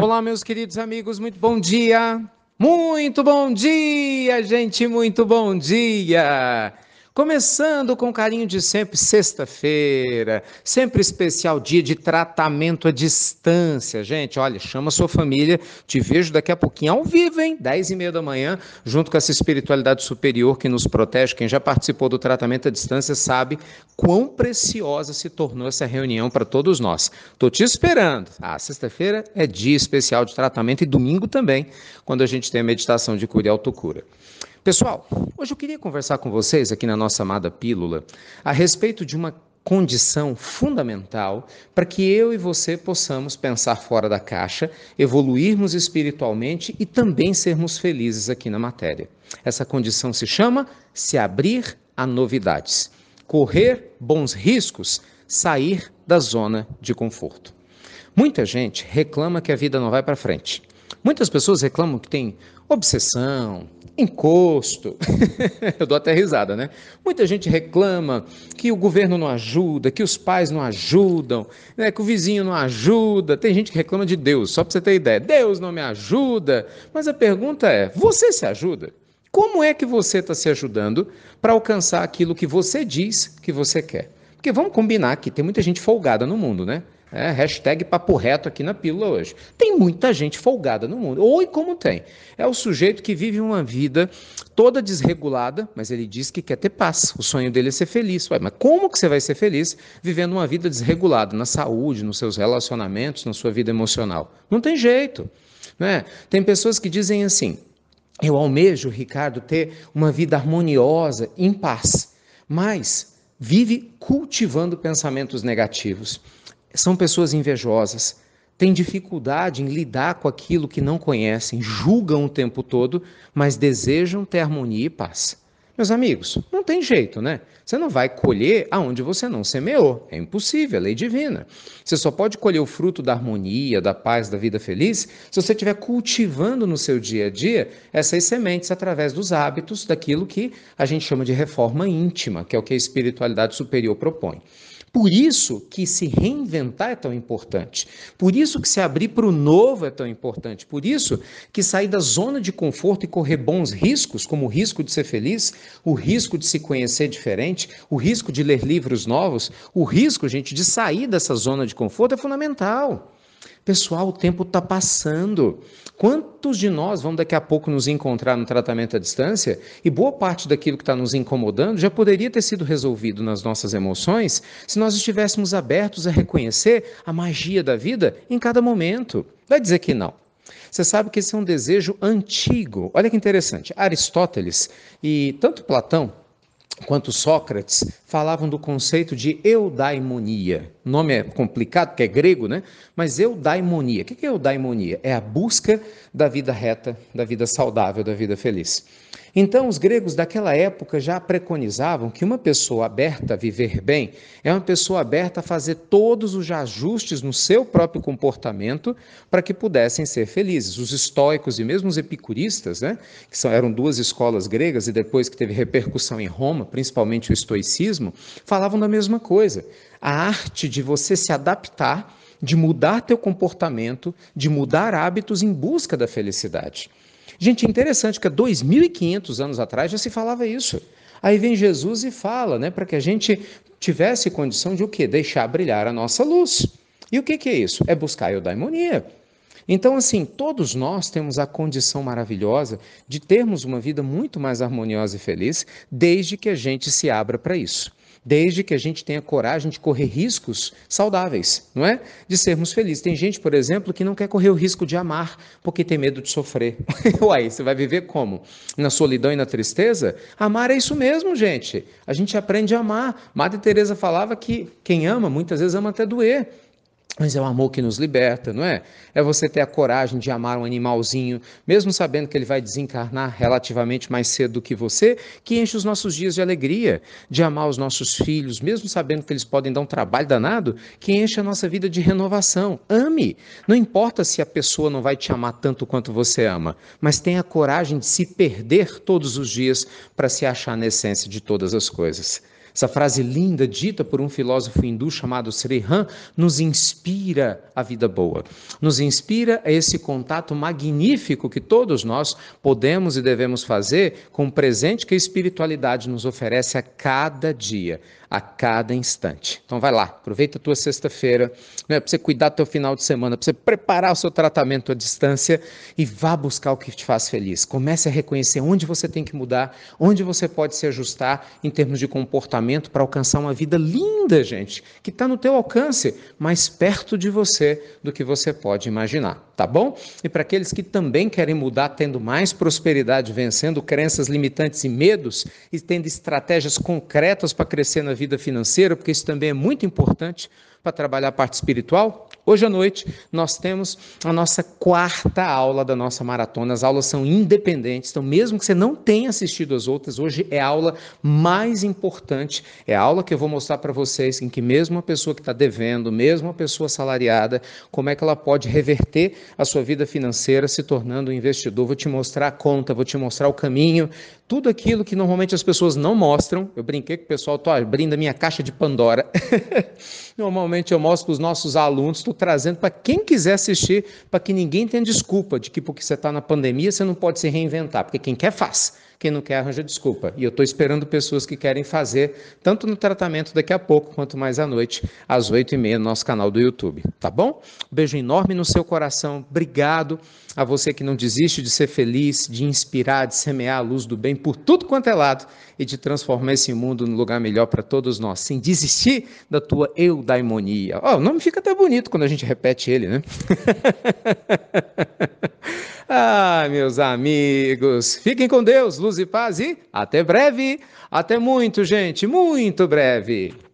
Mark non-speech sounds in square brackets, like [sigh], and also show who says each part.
Speaker 1: Olá, meus queridos amigos, muito bom dia! Muito bom dia, gente, muito bom dia! Começando com carinho de sempre, sexta-feira, sempre especial dia de tratamento à distância. Gente, olha, chama sua família, te vejo daqui a pouquinho ao vivo, hein? Dez e meia da manhã, junto com essa espiritualidade superior que nos protege. Quem já participou do tratamento à distância sabe quão preciosa se tornou essa reunião para todos nós. Tô te esperando. Ah, sexta-feira é dia especial de tratamento e domingo também, quando a gente tem a meditação de cura e autocura. Pessoal, hoje eu queria conversar com vocês aqui na nossa nossa amada pílula a respeito de uma condição fundamental para que eu e você possamos pensar fora da caixa, evoluirmos espiritualmente e também sermos felizes aqui na matéria. Essa condição se chama se abrir a novidades, correr bons riscos, sair da zona de conforto. Muita gente reclama que a vida não vai para frente. Muitas pessoas reclamam que tem obsessão, encosto. [laughs] Eu dou até risada, né? Muita gente reclama que o governo não ajuda, que os pais não ajudam, né? que o vizinho não ajuda. Tem gente que reclama de Deus, só para você ter ideia. Deus não me ajuda. Mas a pergunta é: você se ajuda? Como é que você está se ajudando para alcançar aquilo que você diz que você quer? Porque vamos combinar que tem muita gente folgada no mundo, né? É, hashtag papo reto aqui na pílula hoje. Tem muita gente folgada no mundo. Ou e como tem. É o sujeito que vive uma vida toda desregulada, mas ele diz que quer ter paz. O sonho dele é ser feliz. Ué, mas como que você vai ser feliz vivendo uma vida desregulada na saúde, nos seus relacionamentos, na sua vida emocional? Não tem jeito. Né? Tem pessoas que dizem assim: eu almejo, Ricardo, ter uma vida harmoniosa, em paz, mas vive cultivando pensamentos negativos são pessoas invejosas, têm dificuldade em lidar com aquilo que não conhecem, julgam o tempo todo, mas desejam ter harmonia e paz. Meus amigos, não tem jeito, né? Você não vai colher aonde você não semeou. É impossível, é lei divina. Você só pode colher o fruto da harmonia, da paz, da vida feliz, se você estiver cultivando no seu dia a dia essas sementes através dos hábitos daquilo que a gente chama de reforma íntima, que é o que a espiritualidade superior propõe. Por isso que se reinventar é tão importante. Por isso que se abrir para o novo é tão importante. Por isso que sair da zona de conforto e correr bons riscos, como o risco de ser feliz, o risco de se conhecer diferente, o risco de ler livros novos, o risco, gente, de sair dessa zona de conforto é fundamental. Pessoal, o tempo está passando. Quantos de nós vamos daqui a pouco nos encontrar no tratamento à distância? E boa parte daquilo que está nos incomodando já poderia ter sido resolvido nas nossas emoções se nós estivéssemos abertos a reconhecer a magia da vida em cada momento. Vai dizer que não. Você sabe que esse é um desejo antigo. Olha que interessante. Aristóteles e tanto Platão quanto Sócrates falavam do conceito de eudaimonia. O nome é complicado, porque é grego, né? Mas eudaimonia. O que é eudaimonia? É a busca da vida reta, da vida saudável, da vida feliz. Então, os gregos daquela época já preconizavam que uma pessoa aberta a viver bem é uma pessoa aberta a fazer todos os ajustes no seu próprio comportamento para que pudessem ser felizes. Os estoicos e mesmo os epicuristas, né, que são, eram duas escolas gregas e depois que teve repercussão em Roma, principalmente o estoicismo, falavam da mesma coisa. A arte de você se adaptar, de mudar teu comportamento, de mudar hábitos em busca da felicidade. Gente, interessante que há 2.500 anos atrás já se falava isso. Aí vem Jesus e fala, né, para que a gente tivesse condição de o quê? Deixar brilhar a nossa luz. E o que, que é isso? É buscar a eudaimonia. Então, assim, todos nós temos a condição maravilhosa de termos uma vida muito mais harmoniosa e feliz, desde que a gente se abra para isso desde que a gente tenha coragem de correr riscos saudáveis, não é? De sermos felizes. Tem gente, por exemplo, que não quer correr o risco de amar porque tem medo de sofrer. [laughs] Uai, você vai viver como? Na solidão e na tristeza? Amar é isso mesmo, gente. A gente aprende a amar. Madre Teresa falava que quem ama muitas vezes ama até doer. Mas é o amor que nos liberta, não é? É você ter a coragem de amar um animalzinho, mesmo sabendo que ele vai desencarnar relativamente mais cedo do que você, que enche os nossos dias de alegria, de amar os nossos filhos, mesmo sabendo que eles podem dar um trabalho danado, que enche a nossa vida de renovação. Ame! Não importa se a pessoa não vai te amar tanto quanto você ama, mas tenha a coragem de se perder todos os dias para se achar na essência de todas as coisas. Essa frase linda, dita por um filósofo hindu chamado Srihan, nos inspira a vida boa, nos inspira a esse contato magnífico que todos nós podemos e devemos fazer com o presente que a espiritualidade nos oferece a cada dia a cada instante. Então vai lá, aproveita a tua sexta-feira, né, para você cuidar do teu final de semana, para você preparar o seu tratamento à distância e vá buscar o que te faz feliz. Comece a reconhecer onde você tem que mudar, onde você pode se ajustar em termos de comportamento para alcançar uma vida linda, gente, que está no teu alcance, mais perto de você do que você pode imaginar, tá bom? E para aqueles que também querem mudar, tendo mais prosperidade, vencendo crenças limitantes e medos e tendo estratégias concretas para crescer na vida financeira, porque isso também é muito importante para trabalhar a parte espiritual. Hoje à noite nós temos a nossa quarta aula da nossa maratona. As aulas são independentes, então mesmo que você não tenha assistido as outras, hoje é a aula mais importante. É a aula que eu vou mostrar para vocês em que mesmo uma pessoa que está devendo, mesmo uma pessoa salariada, como é que ela pode reverter a sua vida financeira se tornando um investidor. Vou te mostrar a conta, vou te mostrar o caminho, tudo aquilo que normalmente as pessoas não mostram. Eu brinquei com o pessoal, estou abrindo a minha caixa de Pandora. [laughs] normalmente eu mostro para os nossos alunos, estou trazendo para quem quiser assistir, para que ninguém tenha desculpa de que porque você está na pandemia você não pode se reinventar, porque quem quer faz. Quem não quer arranja desculpa. E eu estou esperando pessoas que querem fazer, tanto no tratamento daqui a pouco, quanto mais à noite, às oito e meia no nosso canal do YouTube. Tá bom? Beijo enorme no seu coração. Obrigado a você que não desiste de ser feliz, de inspirar, de semear a luz do bem por tudo quanto é lado e de transformar esse mundo num lugar melhor para todos nós, sem desistir da tua eudaimonia. Oh, o nome fica até bonito quando a gente repete ele, né? [laughs] Ah, meus amigos, fiquem com Deus, luz e paz e até breve. Até muito, gente, muito breve.